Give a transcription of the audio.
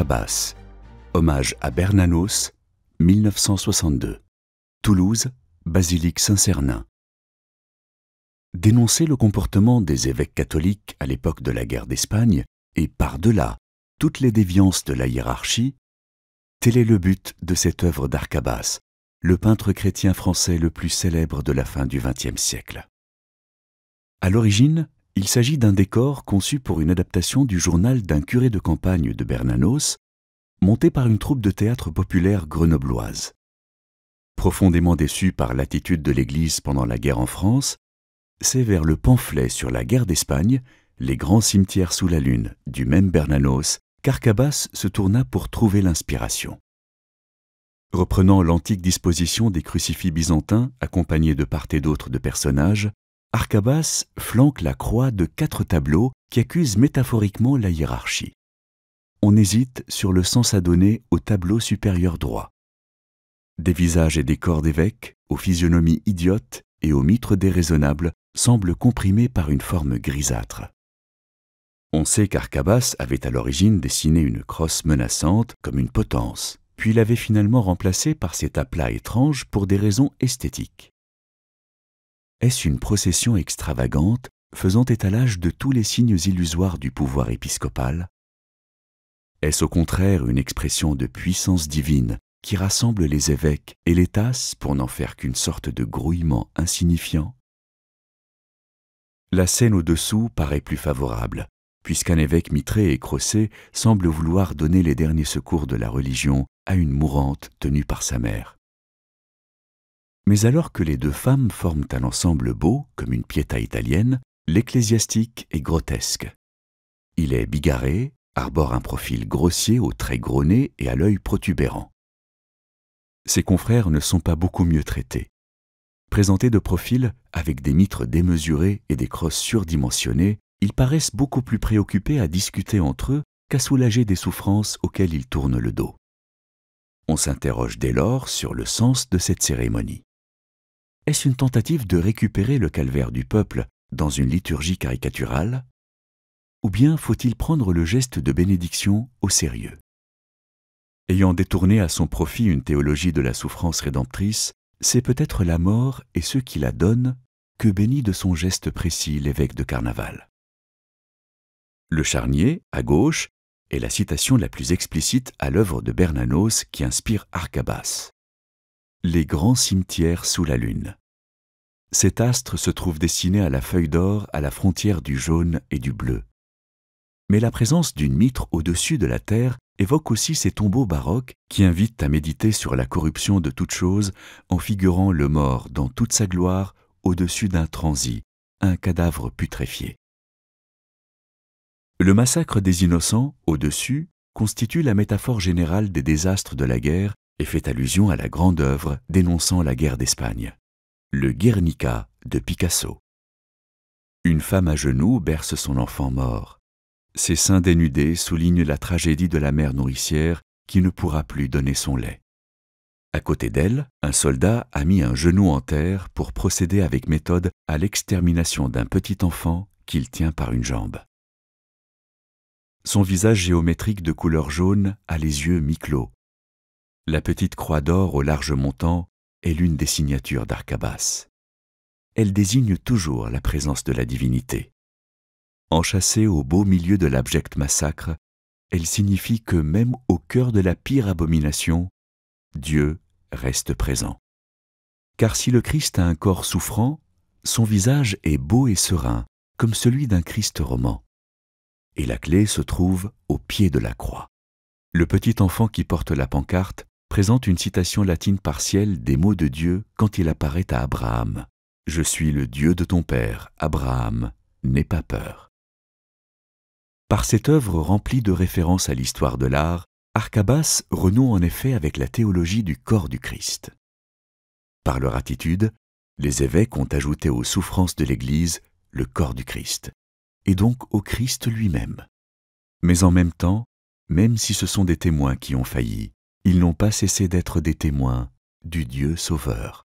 Arcabas, Hommage à Bernanos, 1962. Toulouse, Basilique Saint-Cernin. Dénoncer le comportement des évêques catholiques à l'époque de la guerre d'Espagne et par-delà toutes les déviances de la hiérarchie, tel est le but de cette œuvre d'Arcabas, le peintre chrétien français le plus célèbre de la fin du XXe siècle. À l'origine, il s'agit d'un décor conçu pour une adaptation du journal d'un curé de campagne de Bernanos, monté par une troupe de théâtre populaire grenobloise. Profondément déçu par l'attitude de l'Église pendant la guerre en France, c'est vers le pamphlet sur la guerre d'Espagne, Les grands cimetières sous la lune, du même Bernanos, qu'Arcabas se tourna pour trouver l'inspiration. Reprenant l'antique disposition des crucifix byzantins, accompagnés de part et d'autre de personnages, Arcabas flanque la croix de quatre tableaux qui accusent métaphoriquement la hiérarchie. On hésite sur le sens à donner au tableau supérieur droit. Des visages et des corps d'évêques, aux physionomies idiotes et aux mitres déraisonnables, semblent comprimés par une forme grisâtre. On sait qu'Arcabas avait à l'origine dessiné une crosse menaçante comme une potence, puis l'avait finalement remplacée par cet aplat étrange pour des raisons esthétiques. Est-ce une procession extravagante faisant étalage de tous les signes illusoires du pouvoir épiscopal Est-ce au contraire une expression de puissance divine qui rassemble les évêques et les tasses pour n'en faire qu'une sorte de grouillement insignifiant La scène au-dessous paraît plus favorable, puisqu'un évêque mitré et crossé semble vouloir donner les derniers secours de la religion à une mourante tenue par sa mère. Mais alors que les deux femmes forment un ensemble beau, comme une piéta italienne, l'ecclésiastique est grotesque. Il est bigarré, arbore un profil grossier au traits gros nez et à l'œil protubérant. Ses confrères ne sont pas beaucoup mieux traités. Présentés de profil, avec des mitres démesurées et des crosses surdimensionnées, ils paraissent beaucoup plus préoccupés à discuter entre eux qu'à soulager des souffrances auxquelles ils tournent le dos. On s'interroge dès lors sur le sens de cette cérémonie. Est-ce une tentative de récupérer le calvaire du peuple dans une liturgie caricaturale Ou bien faut-il prendre le geste de bénédiction au sérieux Ayant détourné à son profit une théologie de la souffrance rédemptrice, c'est peut-être la mort et ceux qui la donnent que bénit de son geste précis l'évêque de Carnaval. Le charnier, à gauche, est la citation la plus explicite à l'œuvre de Bernanos qui inspire Arcabas. Les grands cimetières sous la lune. Cet astre se trouve dessiné à la feuille d'or à la frontière du jaune et du bleu. Mais la présence d'une mitre au-dessus de la Terre évoque aussi ces tombeaux baroques qui invitent à méditer sur la corruption de toute chose en figurant le mort dans toute sa gloire au-dessus d'un transi, un cadavre putréfié. Le massacre des innocents, au-dessus, constitue la métaphore générale des désastres de la guerre et fait allusion à la grande œuvre dénonçant la guerre d'Espagne. Le Guernica de Picasso. Une femme à genoux berce son enfant mort. Ses seins dénudés soulignent la tragédie de la mère nourricière qui ne pourra plus donner son lait. À côté d'elle, un soldat a mis un genou en terre pour procéder avec méthode à l'extermination d'un petit enfant qu'il tient par une jambe. Son visage géométrique de couleur jaune a les yeux mi-clos. La petite croix d'or au large montant est l'une des signatures d'Arcabas. Elle désigne toujours la présence de la divinité. Enchâssée au beau milieu de l'abject massacre, elle signifie que même au cœur de la pire abomination, Dieu reste présent. Car si le Christ a un corps souffrant, son visage est beau et serein, comme celui d'un Christ roman. Et la clé se trouve au pied de la croix. Le petit enfant qui porte la pancarte présente une citation latine partielle des mots de Dieu quand il apparaît à Abraham. Je suis le Dieu de ton Père, Abraham, n'aie pas peur. Par cette œuvre remplie de références à l'histoire de l'art, Arcabas renoue en effet avec la théologie du corps du Christ. Par leur attitude, les évêques ont ajouté aux souffrances de l'Église le corps du Christ, et donc au Christ lui-même. Mais en même temps, même si ce sont des témoins qui ont failli, ils n'ont pas cessé d'être des témoins du Dieu Sauveur.